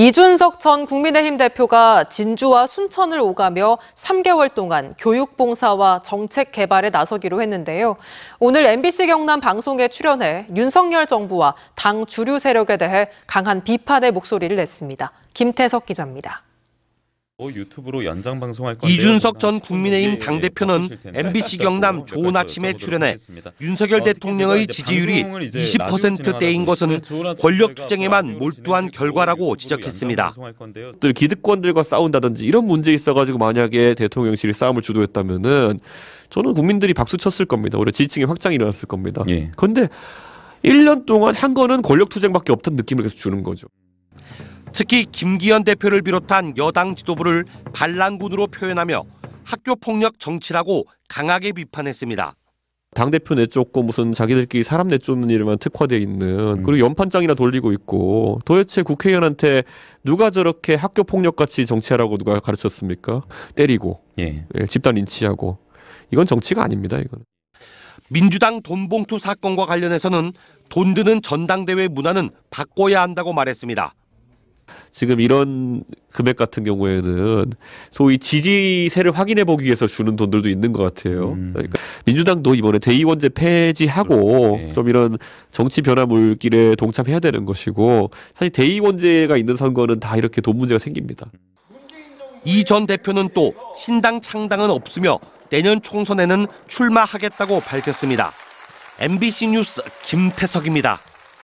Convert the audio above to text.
이준석 전 국민의힘 대표가 진주와 순천을 오가며 3개월 동안 교육봉사와 정책 개발에 나서기로 했는데요. 오늘 MBC 경남 방송에 출연해 윤석열 정부와 당 주류 세력에 대해 강한 비판의 목소리를 냈습니다. 김태석 기자입니다. 유튜브로 연장 방송할 건데 이준석 전 국민의힘 당대표는 MBC 경남 좋은 아침에 출연해 윤석열 어, 대통령의 지지율이 20%대인 것은 권력 투쟁에만 몰두한 결과라고 지적했습니다. 기득권들과 싸운다든지 이런 문제 있어가지고 만약에 대통령실이 싸움을 주도했다면은 저는 국민들이 박수 쳤을 겁니다. 오히려 지지층의 확장이 일어났을 겁니다. 그런데 예. 1년 동안 한 거는 권력 투쟁밖에 없다는 느낌을 계속 주는 거죠. 특히 김기현 대표를 비롯한 여당 지도부를 반란군으로 표현하며 학교폭력 정치라고 강하게 비판했습니다. 당대표 내쫓고 무슨 자기들끼리 사람 내쫓는 일만 특화돼 있는 음. 그리고 연판장이나 돌리고 있고 도대체 국회의원한테 누가 저렇게 학교 폭력같이 정치하라고 누가 가르쳤습니까? 때리고 예. 예, 집단 인치하고 이건 정치가 아닙니다. 이건 민주당 돈봉투 사건과 관련해서는 돈 드는 전당대회 문화는 바꿔야 한다고 말했습니다. 지금 이런 금액 같은 경우에는 소위 지지세를 확인해 보기 위해서 주는 돈들도 있는 것 같아요. 음. 그러니까 민주당도 이번에 대의원제 폐지하고 네. 좀 이런 정치 변화 물길에 동참해야 되는 것이고 사실 대의원제가 있는 선거는 다 이렇게 돈 문제가 생깁니다. 이 전 대표는 또 신당 창당은 없으며 내년 총선에는 출마하겠다고 밝혔습니다. MBC 뉴스 김태석입니다.